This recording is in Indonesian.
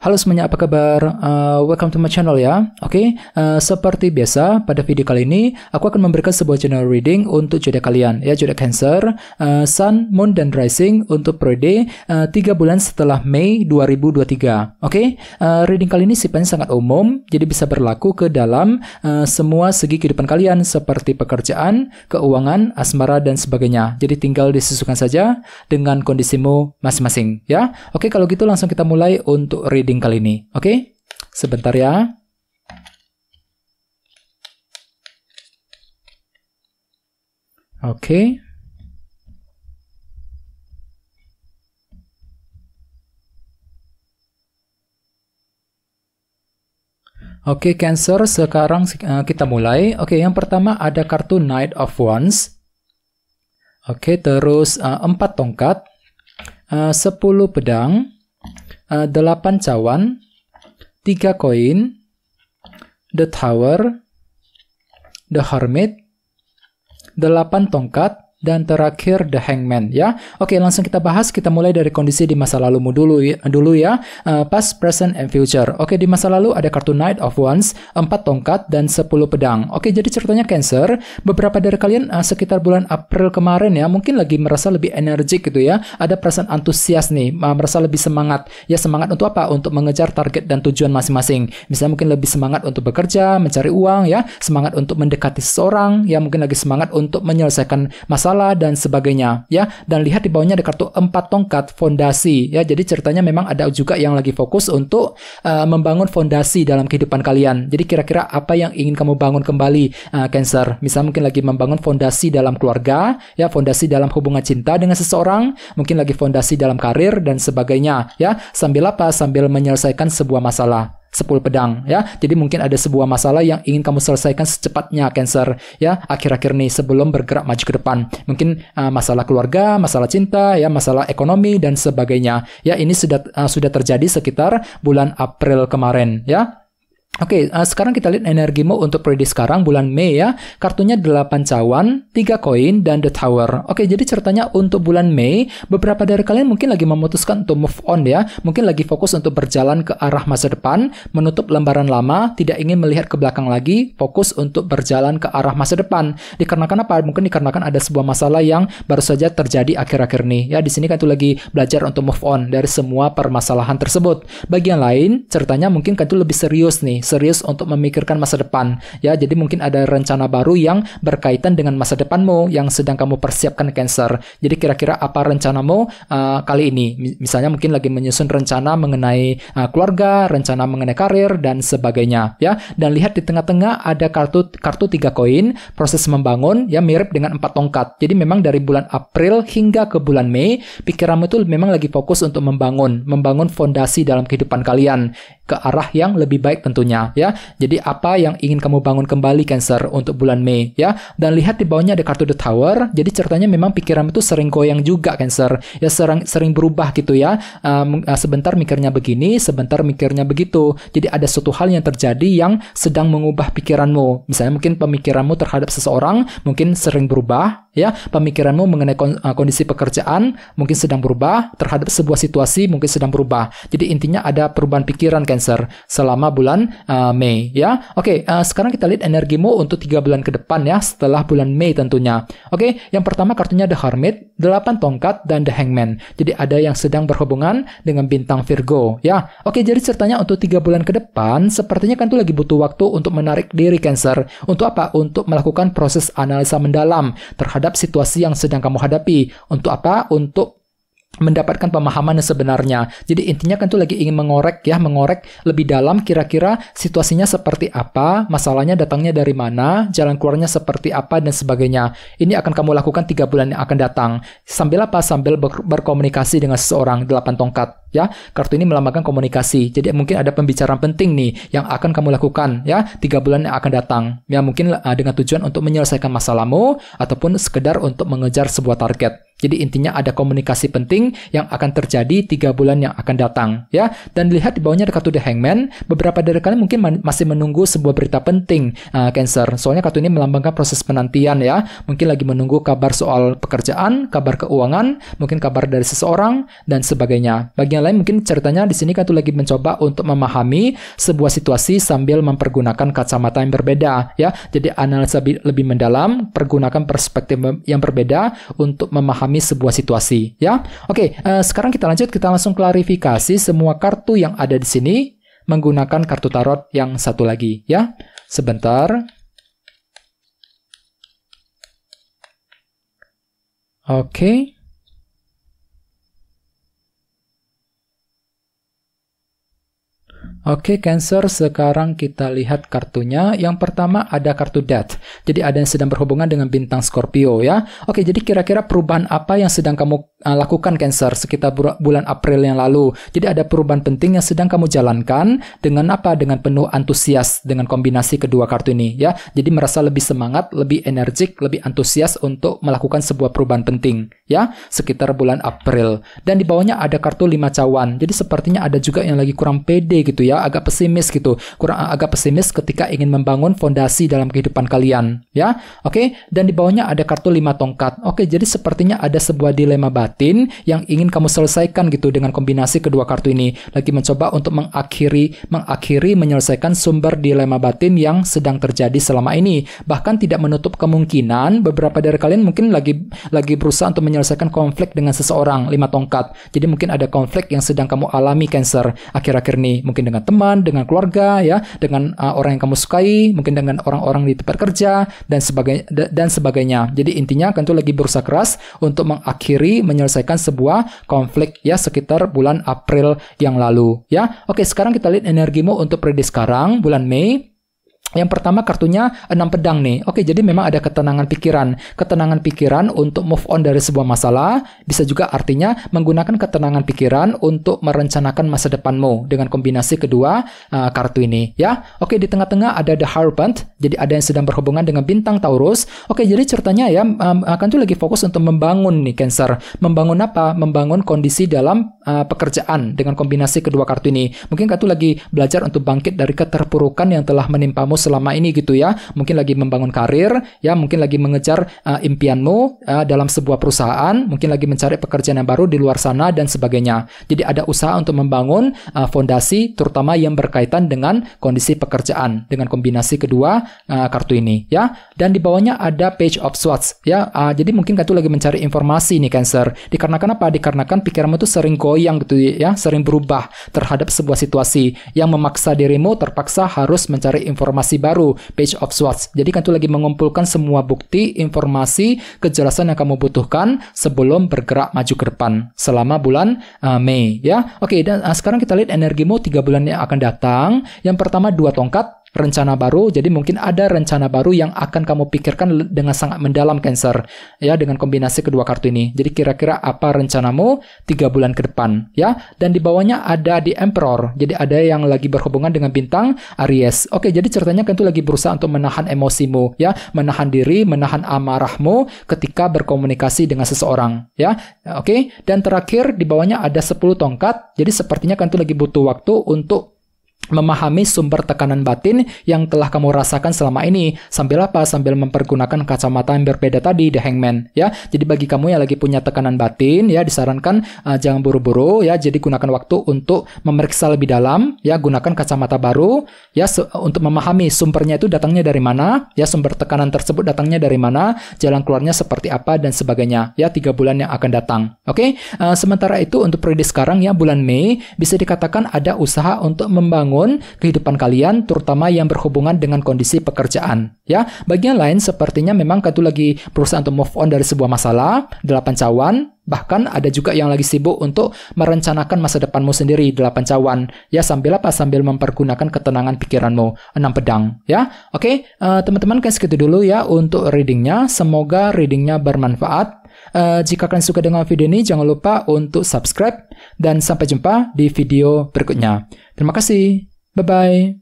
Halo semuanya, apa kabar? Uh, welcome to my channel ya. Oke, okay? uh, eh, seperti biasa pada video kali ini aku akan memberikan sebuah general reading untuk jodoh kalian ya jodoh Cancer, uh, Sun, Moon dan Rising untuk periode uh, 3 bulan setelah Mei 2023. Oke, okay? uh, reading kali ini sifatnya sangat umum, jadi bisa berlaku ke dalam uh, semua segi kehidupan kalian seperti pekerjaan, keuangan, asmara dan sebagainya. Jadi tinggal disesuaikan saja dengan kondisimu masing-masing ya. Oke, okay, kalau gitu langsung kita mulai untuk reading reading kali ini. Oke? Okay? Sebentar ya. Oke. Oke, okay, Cancer, sekarang eh, kita mulai. Oke, okay, yang pertama ada kartu Knight of Wands. Oke, okay, terus uh, eh, 4 tongkat, eh, uh, 10 pedang, uh, eh, 8 cawan, tiga koin, The Tower, The Hermit, delapan tongkat, dan terakhir The Hangman ya. Oke, langsung kita bahas kita mulai dari kondisi di masa lalumu dulu ya, dulu ya. Uh, past, present and future. Oke, di masa lalu ada kartu Knight of Wands, empat tongkat dan 10 pedang. Oke, jadi ceritanya Cancer, beberapa dari kalian uh, sekitar bulan April kemarin ya, mungkin lagi merasa lebih energik gitu ya. Ada perasaan antusias nih, uh, merasa lebih semangat. Ya semangat untuk apa? Untuk mengejar target dan tujuan masing-masing. Misalnya mungkin lebih semangat untuk bekerja, mencari uang ya, semangat untuk mendekati seseorang, ya mungkin lagi semangat untuk menyelesaikan masalah bersalah dan sebagainya ya dan lihat di bawahnya ada kartu empat tongkat fondasi ya jadi ceritanya memang ada juga yang lagi fokus untuk uh, membangun fondasi dalam kehidupan kalian jadi kira-kira apa yang ingin kamu bangun kembali uh, cancer misal mungkin lagi membangun fondasi dalam keluarga ya fondasi dalam hubungan cinta dengan seseorang mungkin lagi fondasi dalam karir dan sebagainya ya sambil apa sambil menyelesaikan sebuah masalah sepuluh pedang ya. Jadi mungkin ada sebuah masalah yang ingin kamu selesaikan secepatnya Cancer ya akhir-akhir nih sebelum bergerak maju ke depan. Mungkin uh, masalah keluarga, masalah cinta ya, masalah ekonomi dan sebagainya. Ya ini sudah uh, sudah terjadi sekitar bulan April kemarin ya. Oke, okay, uh, eh, sekarang kita lihat energimu untuk periode sekarang bulan Mei ya. Kartunya 8 cawan, 3 koin dan The Tower. Oke, okay, jadi ceritanya untuk bulan Mei, beberapa dari kalian mungkin lagi memutuskan untuk move on ya. Mungkin lagi fokus untuk berjalan ke arah masa depan, menutup lembaran lama, tidak ingin melihat ke belakang lagi, fokus untuk berjalan ke arah masa depan. Dikarenakan apa? Mungkin dikarenakan ada sebuah masalah yang baru saja terjadi akhir-akhir ini. Ya, di sini kan itu lagi belajar untuk move on dari semua permasalahan tersebut. Bagian lain, ceritanya mungkin kan itu lebih serius nih serius untuk memikirkan masa depan. Ya, jadi mungkin ada rencana baru yang berkaitan dengan masa depanmu yang sedang kamu persiapkan Cancer. Jadi kira-kira apa rencanamu uh, kali ini? Misalnya mungkin lagi menyusun rencana mengenai uh, keluarga, rencana mengenai karir dan sebagainya, ya. Dan lihat di tengah-tengah ada kartu kartu tiga koin, proses membangun ya mirip dengan empat tongkat. Jadi memang dari bulan April hingga ke bulan Mei, pikiranmu itu memang lagi fokus untuk membangun, membangun fondasi dalam kehidupan kalian ke arah yang lebih baik tentunya ya. Jadi apa yang ingin kamu bangun kembali Cancer untuk bulan Mei ya. Dan lihat di bawahnya ada kartu The Tower. Jadi ceritanya memang pikiran itu sering goyang juga Cancer. Ya sering sering berubah gitu ya. Um, sebentar mikirnya begini, sebentar mikirnya begitu. Jadi ada suatu hal yang terjadi yang sedang mengubah pikiranmu. Misalnya mungkin pemikiranmu terhadap seseorang mungkin sering berubah ya pemikiranmu mengenai eh, kondisi pekerjaan mungkin sedang berubah terhadap sebuah situasi mungkin sedang berubah jadi intinya ada perubahan pikiran cancer selama bulan uh, Mei ya oke okay, uh, eh, sekarang kita lihat energimu untuk tiga bulan ke depan ya setelah bulan Mei tentunya oke okay, yang pertama kartunya The Hermit delapan tongkat dan The Hangman jadi ada yang sedang berhubungan dengan bintang Virgo ya oke okay, jadi ceritanya untuk tiga bulan ke depan sepertinya kan tuh lagi butuh waktu untuk menarik diri cancer untuk apa untuk melakukan proses analisa mendalam terhadap terhadap situasi yang sedang kamu hadapi. Untuk apa? Untuk mendapatkan pemahaman yang sebenarnya. Jadi intinya kan tuh lagi ingin mengorek ya, mengorek lebih dalam kira-kira situasinya seperti apa, masalahnya datangnya dari mana, jalan keluarnya seperti apa dan sebagainya. Ini akan kamu lakukan tiga bulan yang akan datang. Sambil apa? Sambil ber berkomunikasi dengan seseorang delapan tongkat ya. Kartu ini melambangkan komunikasi. Jadi mungkin ada pembicaraan penting nih yang akan kamu lakukan ya tiga bulan yang akan datang. Ya mungkin uh, dengan tujuan untuk menyelesaikan masalahmu ataupun sekedar untuk mengejar sebuah target. Jadi intinya ada komunikasi penting yang akan terjadi tiga bulan yang akan datang ya. Dan lihat di bawahnya ada kartu The Hangman. Beberapa dari kalian mungkin masih menunggu sebuah berita penting uh, Cancer. Soalnya kartu ini melambangkan proses penantian ya. Mungkin lagi menunggu kabar soal pekerjaan, kabar keuangan, mungkin kabar dari seseorang dan sebagainya. Bagi yang lain mungkin ceritanya di sini kartu lagi mencoba untuk memahami sebuah situasi sambil mempergunakan kacamata yang berbeda ya. Jadi analisa lebih mendalam, pergunakan perspektif yang berbeda untuk memahami memahami sebuah situasi ya. Oke, uh, sekarang kita lanjut kita langsung klarifikasi semua kartu yang ada di sini menggunakan kartu tarot yang satu lagi ya. Sebentar. Oke. Oke, okay, Cancer, sekarang kita lihat kartunya. Yang pertama ada kartu Death. Jadi ada yang sedang berhubungan dengan bintang Scorpio ya. Oke, okay, jadi kira-kira perubahan apa yang sedang kamu Eh, lakukan cancer sekitar bulan April yang lalu. Jadi ada perubahan penting yang sedang kamu jalankan dengan apa? Dengan penuh antusias dengan kombinasi kedua kartu ini ya. Jadi merasa lebih semangat, lebih energik, lebih antusias untuk melakukan sebuah perubahan penting ya sekitar bulan April. Dan di bawahnya ada kartu lima cawan. Jadi sepertinya ada juga yang lagi kurang pede gitu ya, agak pesimis gitu. Kurang agak pesimis ketika ingin membangun fondasi dalam kehidupan kalian ya. Oke, dan di bawahnya ada kartu lima tongkat. Oke, jadi sepertinya ada sebuah dilema batu batin yang ingin kamu selesaikan gitu dengan kombinasi kedua kartu ini. Lagi mencoba untuk mengakhiri mengakhiri menyelesaikan sumber dilema batin yang sedang terjadi selama ini. Bahkan tidak menutup kemungkinan beberapa dari kalian mungkin lagi lagi berusaha untuk menyelesaikan konflik dengan seseorang lima tongkat. Jadi mungkin ada konflik yang sedang kamu alami Cancer akhir-akhir ini, mungkin dengan teman, dengan keluarga ya, dengan uh, orang yang kamu sukai, mungkin dengan orang-orang di tempat kerja dan sebagainya dan sebagainya. Jadi intinya kan tuh lagi berusaha keras untuk mengakhiri menyelesaikan menyelesaikan sebuah konflik ya sekitar bulan April yang lalu ya. Oke, sekarang kita lihat energimu untuk prediksi sekarang bulan Mei yang pertama kartunya enam pedang nih. Oke, jadi memang ada ketenangan pikiran. Ketenangan pikiran untuk move on dari sebuah masalah bisa juga artinya menggunakan ketenangan pikiran untuk merencanakan masa depanmu dengan kombinasi kedua uh, kartu ini ya. Oke, di tengah-tengah ada The Harpent. Jadi ada yang sedang berhubungan dengan bintang Taurus. Oke, jadi ceritanya ya um, akan tuh lagi fokus untuk membangun nih Cancer. Membangun apa? Membangun kondisi dalam uh, pekerjaan dengan kombinasi kedua kartu ini. Mungkin kartu lagi belajar untuk bangkit dari keterpurukan yang telah menimpamu selama ini gitu ya. Mungkin lagi membangun karir, ya mungkin lagi mengejar uh, impianmu uh, dalam sebuah perusahaan, mungkin lagi mencari pekerjaan yang baru di luar sana dan sebagainya. Jadi ada usaha untuk membangun uh, fondasi terutama yang berkaitan dengan kondisi pekerjaan dengan kombinasi kedua uh, kartu ini ya. Dan di bawahnya ada page of swords ya. Uh, jadi mungkin kartu lagi mencari informasi nih Cancer. Dikarenakan apa? Dikarenakan pikiranmu tuh sering goyang gitu ya, sering berubah terhadap sebuah situasi yang memaksa dirimu terpaksa harus mencari informasi informasi baru, page of Swords. Jadi kan itu lagi mengumpulkan semua bukti, informasi, kejelasan yang kamu butuhkan sebelum bergerak maju ke depan selama bulan uh, Mei ya. Oke, dan uh, sekarang kita lihat energimu 3 bulan yang akan datang. Yang pertama dua tongkat, rencana baru. Jadi mungkin ada rencana baru yang akan kamu pikirkan dengan sangat mendalam Cancer ya dengan kombinasi kedua kartu ini. Jadi kira-kira apa rencanamu tiga bulan ke depan ya? Dan di bawahnya ada di Emperor. Jadi ada yang lagi berhubungan dengan bintang Aries. Oke, jadi ceritanya kan tuh lagi berusaha untuk menahan emosimu ya, menahan diri, menahan amarahmu ketika berkomunikasi dengan seseorang ya. Oke, dan terakhir di bawahnya ada 10 tongkat. Jadi sepertinya kan tuh lagi butuh waktu untuk memahami sumber tekanan batin yang telah kamu rasakan selama ini sambil apa sambil mempergunakan kacamata yang berbeda tadi the hangman ya jadi bagi kamu yang lagi punya tekanan batin ya disarankan uh, jangan buru-buru ya jadi gunakan waktu untuk memeriksa lebih dalam ya gunakan kacamata baru ya untuk memahami sumbernya itu datangnya dari mana ya sumber tekanan tersebut datangnya dari mana jalan keluarnya seperti apa dan sebagainya ya tiga bulan yang akan datang oke okay? uh, eh, sementara itu untuk periode sekarang ya bulan Mei bisa dikatakan ada usaha untuk membangun membangun kehidupan kalian terutama yang berhubungan dengan kondisi pekerjaan ya. Bagian lain sepertinya memang itu lagi berusaha untuk move on dari sebuah masalah, delapan cawan, bahkan ada juga yang lagi sibuk untuk merencanakan masa depanmu sendiri delapan cawan ya sambil apa sambil mempergunakan ketenangan pikiranmu enam pedang ya oke uh, teman-teman kayak segitu dulu ya untuk readingnya semoga readingnya bermanfaat uh, jika kalian suka dengan video ini jangan lupa untuk subscribe dan sampai jumpa di video berikutnya terima kasih 拜拜。